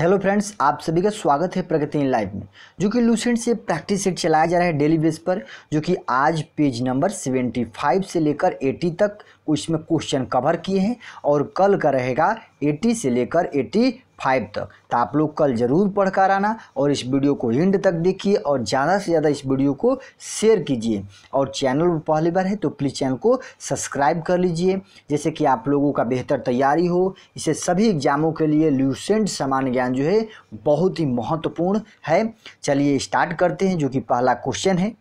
hello friends आप सभी का स्वागत है प्रगति इन लाइफ में जो कि लूसेंट से प्रैक्टिस सेट चलाया जा रहा है डेली बेस पर जो कि आज पेज नंबर 75 से लेकर 80 तक उसमें क्वेश्चन कवर किए हैं और कल का रहेगा 80 से लेकर एटी फाइव तक तो आप लोग कल ज़रूर पढ़ कर आना और इस वीडियो को एंड तक देखिए और ज़्यादा से ज़्यादा इस वीडियो को शेयर कीजिए और चैनल पर पहली बार है तो प्लीज़ चैनल को सब्सक्राइब कर लीजिए जैसे कि आप लोगों का बेहतर तैयारी हो इसे सभी एग्जामों के लिए ल्यूसेंट सामान्य ज्ञान जो है बहुत ही महत्वपूर्ण है चलिए स्टार्ट करते हैं जो कि पहला क्वेश्चन है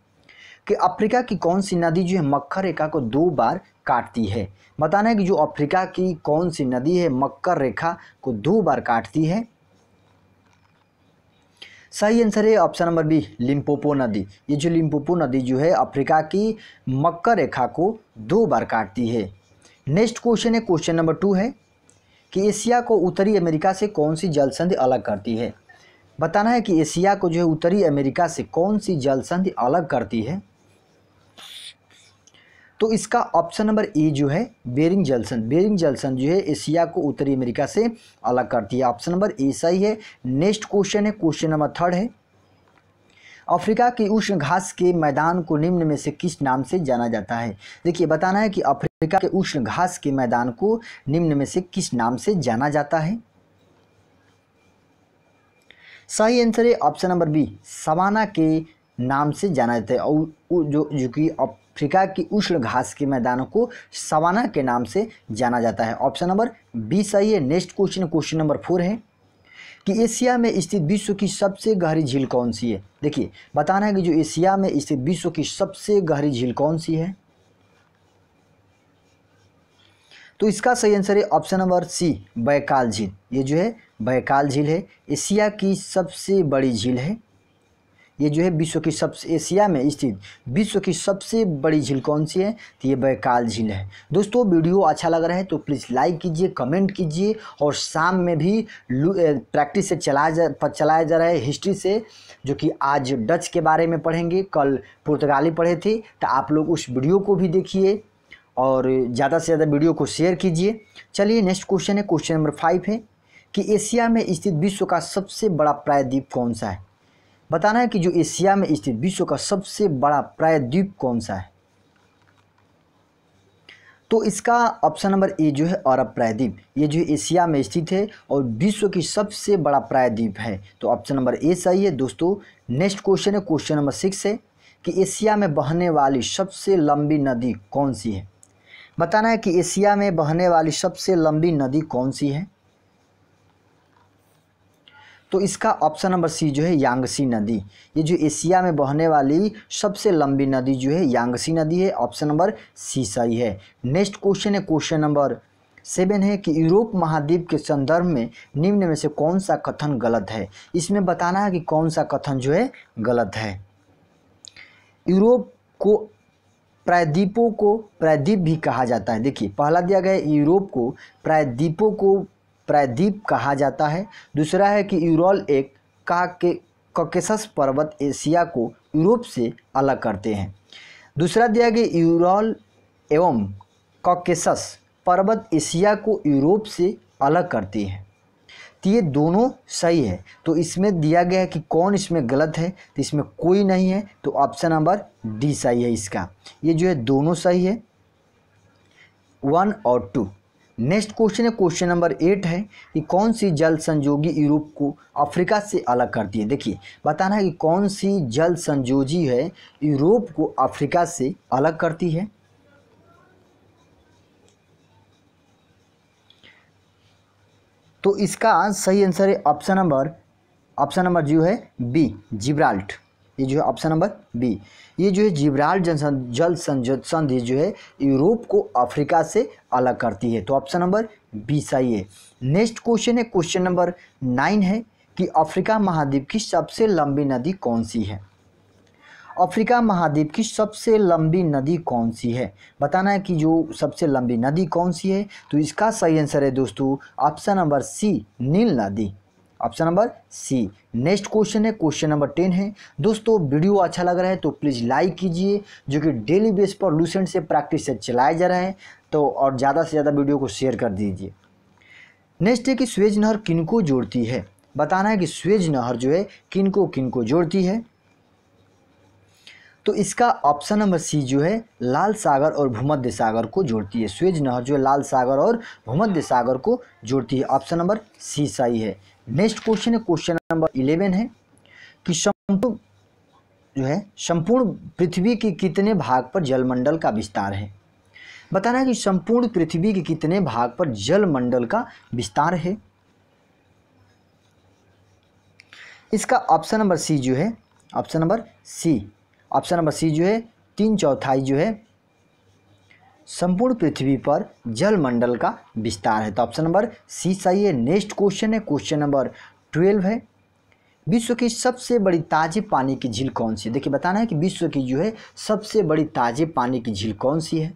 कि अफ्रीका की कौन सी नदी जो है मक्खर रेखा को दो बार काटती है बताना है कि जो अफ्रीका की कौन सी नदी है मक्कर रेखा को दो बार काटती है सही आंसर है ऑप्शन नंबर बी लिम्पोपो नदी ये जो लिम्पोपो नदी जो है अफ्रीका की मक्कर रेखा को दो बार काटती है नेक्स्ट क्वेश्चन है क्वेश्चन नंबर टू है कि एशिया को उत्तरी अमेरिका से कौन सी जलसंधि अलग करती है बताना है कि एशिया को जो है उत्तरी अमेरिका से कौन सी जलसंधि अलग करती है तो इसका ऑप्शन नंबर ए जो है बेरिंग जलसन बेरिंग जलसन जो है एशिया को उत्तरी अमेरिका से अलग करती है ऑप्शन नंबर ए सही है नेक्स्ट क्वेश्चन है क्वेश्चन नंबर थर्ड है अफ्रीका के उष्ण घास के मैदान को निम्न में से किस नाम से जाना जाता है देखिए बताना है कि अफ्रीका के उष्ण घास के मैदान को निम्न में से किस नाम से जाना जाता है सही आंसर है ऑप्शन नंबर बी सवाना के नाम से जाना जाता है और जो जो कि अफ्रीका की उष्ण घास के मैदानों को सवाना के नाम से जाना जाता है ऑप्शन नंबर बी सही है next question question number four है कि एशिया में स्थित विश्व की सबसे गहरी झील कौन सी है देखिए बताना है कि जो एशिया में स्थित विश्व की सबसे गहरी झील कौन सी है तो इसका सही आंसर है ऑप्शन नंबर सी बैकाल झील ये जो है बैकाल झील है एशिया की सबसे बड़ी झील है ये जो है विश्व की सबसे एशिया में स्थित विश्व की सबसे बड़ी झील कौन सी है तो ये बैकाल झील है दोस्तों वीडियो अच्छा लग रहा है तो प्लीज़ लाइक कीजिए कमेंट कीजिए और शाम में भी प्रैक्टिस से चलाया जा चलाया जा रहा है हिस्ट्री से जो कि आज डच के बारे में पढ़ेंगे कल पुर्तगाली पढ़े थे तो आप लोग उस वीडियो को भी देखिए और ज़्यादा से ज़्यादा वीडियो को शेयर कीजिए चलिए नेक्स्ट क्वेश्चन है क्वेश्चन नंबर फाइव है कि एशिया में स्थित विश्व का सबसे बड़ा प्रायद्वीप कौन सा है बताना है कि जो एशिया में स्थित विश्व का सबसे बड़ा प्रायद्वीप कौन सा है तो इसका ऑप्शन नंबर ए जो है अरब प्रायद्वीप ये जो एशिया में स्थित है और विश्व की सबसे बड़ा प्रायद्वीप है तो ऑप्शन नंबर ए सही है दोस्तों नेक्स्ट क्वेश्चन है क्वेश्चन नंबर सिक्स है कि एशिया में बहने वाली सबसे लंबी नदी कौन सी है बताना है कि एशिया में बहने वाली सबसे लंबी नदी कौन सी है तो इसका ऑप्शन नंबर सी जो है यांगसी नदी ये जो एशिया में बहने वाली सबसे लंबी नदी जो है यांगसी नदी है ऑप्शन नंबर सी सही है नेक्स्ट क्वेश्चन है क्वेश्चन नंबर सेवन है कि यूरोप महाद्वीप के संदर्भ में निम्न में से कौन सा कथन गलत है इसमें बताना है कि कौन सा कथन जो है गलत है यूरोप को प्रायद्वीपों को प्रायद्वीप भी कहा जाता है देखिए पहला दिया गया यूरोप को प्रायद्वीपों को प्रायद्वीप कहा जाता है दूसरा है कि यूरोल एक का के पर्वत एशिया को यूरोप से अलग करते हैं दूसरा दिया गया यूरोल एवं कॉकेसस पर्वत एशिया को यूरोप से अलग करते हैं तो ये दोनों सही है तो इसमें दिया गया है कि कौन इसमें गलत है तो इसमें कोई नहीं है तो ऑप्शन नंबर डी सही है इसका ये जो है दोनों सही है वन और टू नेक्स्ट क्वेश्चन है क्वेश्चन नंबर एट है कि कौन सी जल संजोगी यूरोप को अफ्रीका से अलग करती है देखिए बताना है कि कौन सी जल संजोजी है यूरोप को अफ्रीका से अलग करती है तो इसका सही आंसर है ऑप्शन नंबर ऑप्शन नंबर जो है बी जिब्राल्ट ये जो है ऑप्शन नंबर बी ये जो है जिब्राल जन जल संधि जो है यूरोप को अफ्रीका से अलग करती है तो ऑप्शन नंबर बी सही है नेक्स्ट क्वेश्चन है क्वेश्चन नंबर नाइन है कि अफ्रीका महाद्वीप की सबसे लंबी नदी कौन सी है अफ्रीका महाद्वीप की सबसे लंबी नदी कौन सी है बताना है कि जो सबसे लंबी नदी कौन सी है तो इसका सही आंसर है दोस्तों ऑप्शन नंबर सी नील नदी option number C next question है क्वेश्चन नंबर टेन है दोस्तों वीडियो अच्छा लग रहा है तो प्लीज़ लाइक कीजिए जो कि डेली बेस पर लूसेंट से प्रैक्टिस से चलाया जा रहा है तो और ज़्यादा से ज़्यादा वीडियो को शेयर कर दीजिए नेक्स्ट है कि स्वेज नहर किन को जोड़ती है बताना है कि स्वेज नहर जो है किन को किन को जोड़ती है तो इसका ऑप्शन नंबर सी जो है लाल सागर और भूमध्य सागर को जोड़ती है स्वेज नहर जो है लाल सागर और भूमध्य सागर को जोड़ती है ऑप्शन नंबर सी सही है नेक्स्ट क्वेश्चन है क्वेश्चन नंबर इलेवन है कि संपूर्ण जो है संपूर्ण पृथ्वी के कितने भाग पर जलमंडल का विस्तार है बताना है कि संपूर्ण पृथ्वी के कितने भाग पर जलमंडल का विस्तार है इसका ऑप्शन नंबर सी जो है option number C option number C जो है तीन चौथाई जो है संपूर्ण पृथ्वी पर जल मंडल का विस्तार है तो ऑप्शन नंबर सी सही है नेक्स्ट क्वेश्चन है क्वेश्चन नंबर ट्वेल्व है विश्व की सबसे बड़ी ताजे पानी की झील कौन सी है देखिए बताना है कि विश्व की जो है सबसे बड़ी ताजे पानी की झील कौन सी है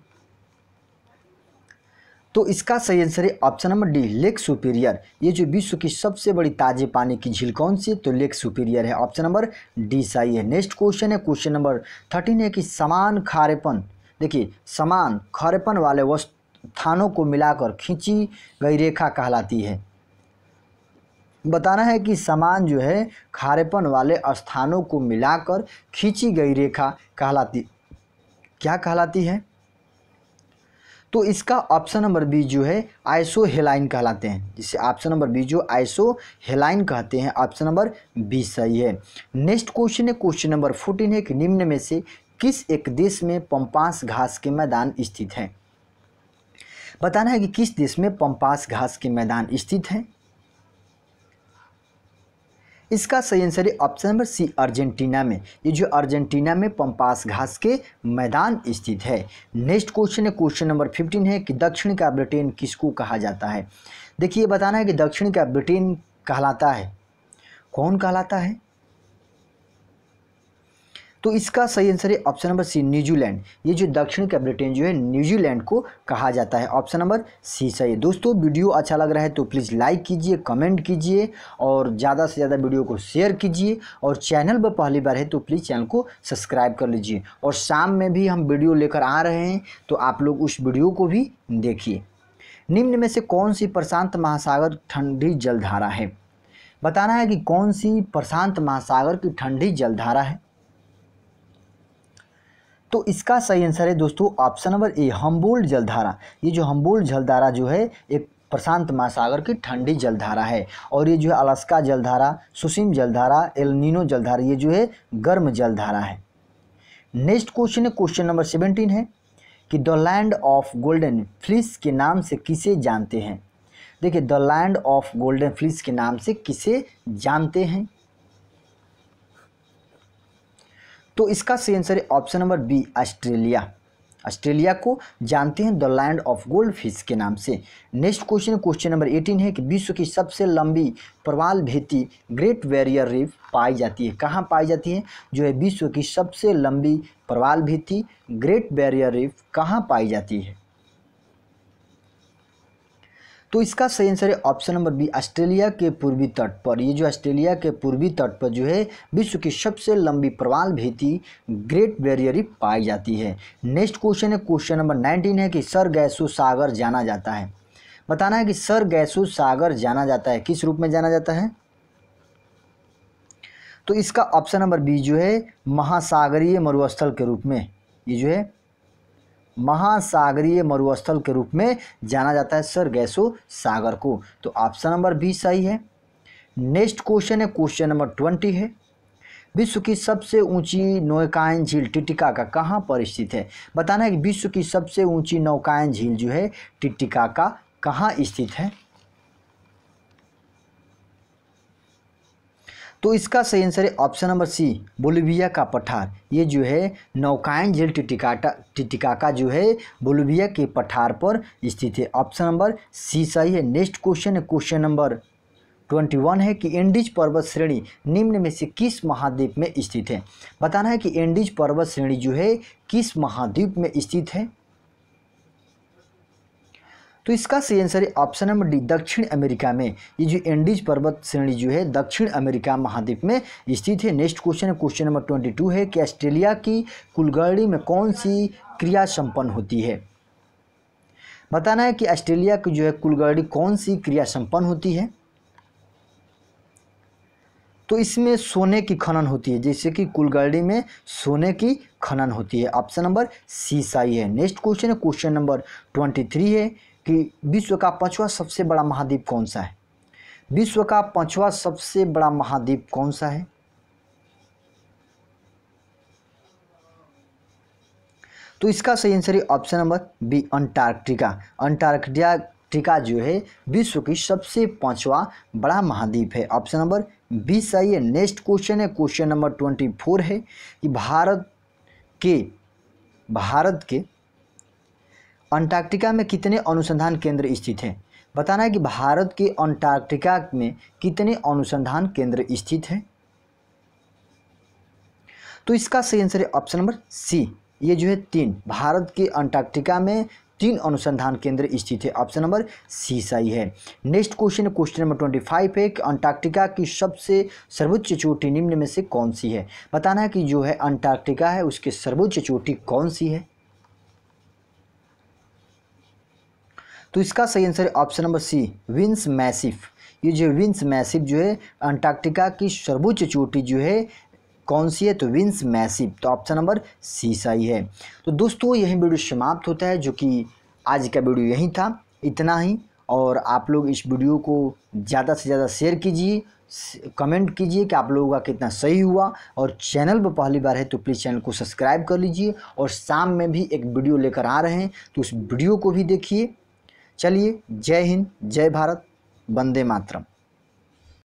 तो इसका सही आंसर है option number D Lake Superior ये जो विश्व की सबसे बड़ी ताजे पानी की झील कौन सी है तो लेक सुपीरियर है ऑप्शन नंबर डी सही है नेक्स्ट क्वेश्चन है क्वेश्चन नंबर थर्टीन है कि समान खारेपन देखिए समान खरेपन वाले स्थानों को मिलाकर खींची गई रेखा कहलाती है बताना है कि समान जो है खारेपन वाले स्थानों को मिलाकर खींची गई रेखा कहलाती क्या कहलाती है तो इसका ऑप्शन नंबर बी जो है आइसो हेलाइन कहलाते हैं जिसे ऑप्शन नंबर बी जो आइसो हेलाइन कहते हैं ऑप्शन नंबर बी सही है नेक्स्ट क्वेश्चन है क्वेश्चन नंबर फोर्टीन है कि निम्न में से किस एक देश में पंपास घास के मैदान स्थित है बताना है कि किस देश में पंपास घास के मैदान स्थित है इसका सही आंसर है ऑप्शन नंबर सी अर्जेंटीना में ये जो अर्जेंटीना में पंपास घास के मैदान स्थित है नेक्स्ट क्वेश्चन है क्वेश्चन नंबर फिफ्टीन है कि दक्षिण का ब्रिटेन किसको कहा जाता है देखिए बताना है कि दक्षिण का ब्रिटेन कहलाता है कौन कहलाता है तो इसका सही आंसर है ऑप्शन नंबर सी न्यूजीलैंड ये जो दक्षिण का ब्रिटेन जो है न्यूजीलैंड को कहा जाता है ऑप्शन नंबर सी सही है दोस्तों वीडियो अच्छा लग रहा है तो प्लीज़ लाइक कीजिए कमेंट कीजिए और ज़्यादा से ज़्यादा वीडियो को शेयर कीजिए और चैनल पर पहली बार है तो प्लीज़ चैनल को सब्सक्राइब कर लीजिए और शाम में भी हम वीडियो लेकर आ रहे हैं तो आप लोग उस वीडियो को भी देखिए निम्न में से कौन सी प्रशांत महासागर ठंडी जलधारा है बताना है कि कौन सी प्रशांत महासागर की ठंडी जलधारा है तो इसका सही आंसर है दोस्तों ऑप्शन नंबर ए हम्बोल्ड जलधारा ये जो हम्बोल्ड जलधारा जो है एक प्रशांत महासागर की ठंडी जलधारा है और ये जो है अलास्का जलधारा सुसीम जलधारा एलनिनो जलधारा ये जो है गर्म जलधारा है नेक्स्ट क्वेश्चन है क्वेश्चन नंबर सेवेंटीन है कि the land of golden fleece के नाम से किसे जानते हैं देखिए the land of golden fleece के नाम से किसे जानते हैं तो इसका सही आंसर है option number B Australia Australia को जानते हैं the land of gold fish के नाम से next question question number eighteen है कि विश्व की सबसे लंबी प्रवाल भेती ग्रेट बैरियर रीफ पाई जाती है कहाँ पाई जाती है जो है विश्व की सबसे लंबी प्रवाल भेती ग्रेट बैरियर रीफ कहाँ पाई जाती है तो इसका सही आंसर है ऑप्शन नंबर बी ऑस्ट्रेलिया के पूर्वी तट पर ये जो ऑस्ट्रेलिया के पूर्वी तट पर जो है विश्व की सबसे लंबी प्रवाल भेती ग्रेट बैरियर पाई जाती है नेक्स्ट क्वेश्चन है क्वेश्चन नंबर नाइनटीन है कि सर गैसो सागर जाना जाता है बताना है कि सर गैसो सागर जाना जाता है किस रूप में जाना जाता है तो इसका ऑप्शन नंबर बी जो है महासागरीय मरुस्थल के रूप में ये जो है महासागरीय मरुस्थल के रूप में जाना जाता है सर गैसो सागर को तो ऑप्शन नंबर बी सही है नेक्स्ट क्वेश्चन है क्वेश्चन नंबर ट्वेंटी है विश्व की सबसे ऊंची नौकायन झील टिटिका का कहाँ पर स्थित है बताना है कि विश्व की सबसे ऊंची नौकायन झील जो है टिटिका का कहाँ स्थित है तो इसका सही आंसर है ऑप्शन नंबर सी बोलिविया का पठार ये जो है नौकायन झील टिटिकाटा टिटिकाका जो है बोलिविया के पठार पर स्थित है ऑप्शन नंबर सी सही है नेक्स्ट क्वेश्चन है क्वेश्चन नंबर ट्वेंटी वन है कि एंडीज पर्वत श्रेणी निम्न में से किस महाद्वीप में स्थित है बताना है कि एंडीज पर्वत श्रेणी जो है किस महाद्वीप में स्थित है तो इसका सही आंसर है ऑप्शन नंबर डी दक्षिण अमेरिका में ये जो एंडीज पर्वत श्रेणी जो है दक्षिण अमेरिका महाद्वीप में स्थित है नेक्स्ट क्वेश्चन है क्वेश्चन नंबर ट्वेंटी टू है कि ऑस्ट्रेलिया की कुलगड़ी में कौन सी क्रिया संपन्न होती है बताना है कि ऑस्ट्रेलिया की जो है कुलगड़ी कौन सी क्रिया संपन्न होती है तो इसमें सोने की खनन होती है जैसे कि कुलगड़ी में सोने की खनन होती है ऑप्शन नंबर सी साई है नेक्स्ट क्वेश्चन है क्वेश्चन नंबर ट्वेंटी थ्री है कि विश्व का पाँचवा सबसे बड़ा महाद्वीप कौन सा है विश्व का पाँचवा सबसे बड़ा महाद्वीप कौन सा है तो इसका सही आंसर है option number B Antarctica Antarctica टीका जो है विश्व की सबसे पांचवा बड़ा महाद्वीप है ऑप्शन नंबर बी सही है नेक्स्ट क्वेश्चन है क्वेश्चन नंबर ट्वेंटी फोर है कि भारत के भारत के अंटार्कटिका में कितने अनुसंधान केंद्र स्थित हैं बताना है कि भारत के अंटार्कटिका में कितने अनुसंधान केंद्र स्थित हैं तो इसका सही आंसर है ऑप्शन नंबर सी ये जो है तीन भारत के अंटार्कटिका में तीन अनुसंधान केंद्र स्थित है ऑप्शन नंबर सी सही है next question question number twenty five है कि अंटार्कटिका की सबसे सर्वोच्च चोटी निम्न में से कौन सी है बताना है कि जो है अंटार्कटिका है उसकी सर्वोच्च चोटी कौन सी है तो इसका सही answer option number C Vinson Massif ये जो विंस मैसिफ जो है अंटार्कटिका की सर्वोच्च चोटी जो है कौन सी है तो विंस मैसिव तो ऑप्शन नंबर सी सही है तो दोस्तों यही वीडियो समाप्त होता है जो कि आज का वीडियो यहीं था इतना ही और आप लोग इस वीडियो को ज़्यादा से ज़्यादा शेयर कीजिए कमेंट कीजिए कि आप लोगों का कितना सही हुआ और चैनल पर पहली बार है तो प्लीज़ चैनल को सब्सक्राइब कर लीजिए और शाम में भी एक वीडियो लेकर आ रहे हैं तो उस वीडियो को भी देखिए चलिए जय हिंद जय भारत वंदे मातरम